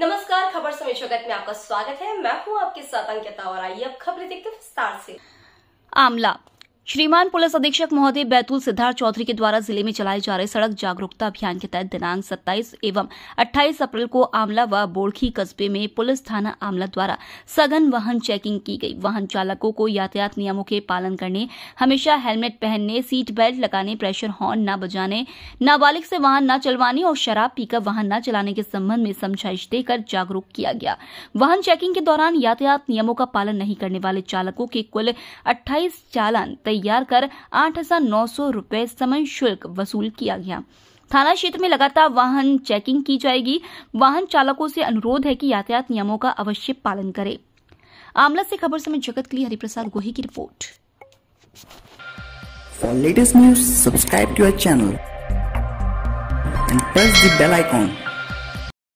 नमस्कार खबर समय स्वागत में आपका स्वागत है मैं हूँ आपके साथ अंकिता और आइए अब खबरें देखते विस्तार से आमला श्रीमान पुलिस अधीक्षक महोदय बैतूल सिद्धार्थ चौधरी के द्वारा जिले में चलाए जा रहे सड़क जागरूकता अभियान के तहत दिनांक 27 एवं 28 अप्रैल को आमला व बोड़खी कस्बे में पुलिस थाना आमला द्वारा सघन वाहन चेकिंग की गई वाहन चालकों को यातायात नियमों के पालन करने हमेशा हेलमेट पहनने सीट बेल्ट लगाने प्रेशर हॉर्न न बजाने नाबालिग से वाहन न चलवाने और शराब पीकर वाहन न चलाने के संबंध में समझाइश देकर जागरूक किया गया वाहन चेकिंग के दौरान यातायात नियमों का पालन नहीं करने वाले चालकों के कुल अट्ठाईस चालान तैयार कर आठ हजार नौ सौ रूपये समय शुल्क वसूल किया गया थाना क्षेत्र में लगातार वाहन चेकिंग की जाएगी वाहन चालकों से अनुरोध है कि यातायात नियमों का अवश्य पालन करें आमला से खबर समय जगत के लिए हरिप्रसाद गोही की रिपोर्ट For latest news,